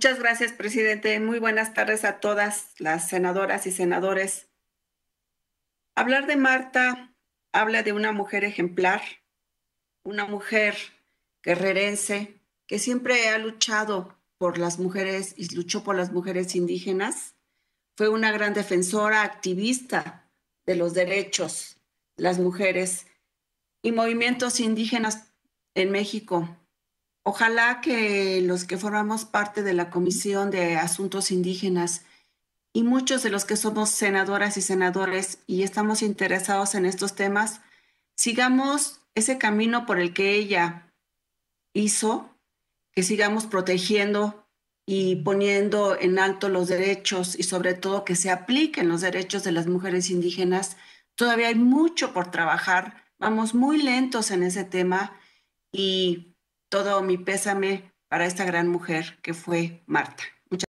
Muchas gracias, presidente. Muy buenas tardes a todas las senadoras y senadores. Hablar de Marta habla de una mujer ejemplar, una mujer guerrerense que siempre ha luchado por las mujeres y luchó por las mujeres indígenas. Fue una gran defensora, activista de los derechos de las mujeres y movimientos indígenas en México Ojalá que los que formamos parte de la Comisión de Asuntos Indígenas y muchos de los que somos senadoras y senadores y estamos interesados en estos temas, sigamos ese camino por el que ella hizo, que sigamos protegiendo y poniendo en alto los derechos y sobre todo que se apliquen los derechos de las mujeres indígenas. Todavía hay mucho por trabajar, vamos muy lentos en ese tema y todo mi pésame para esta gran mujer que fue Marta.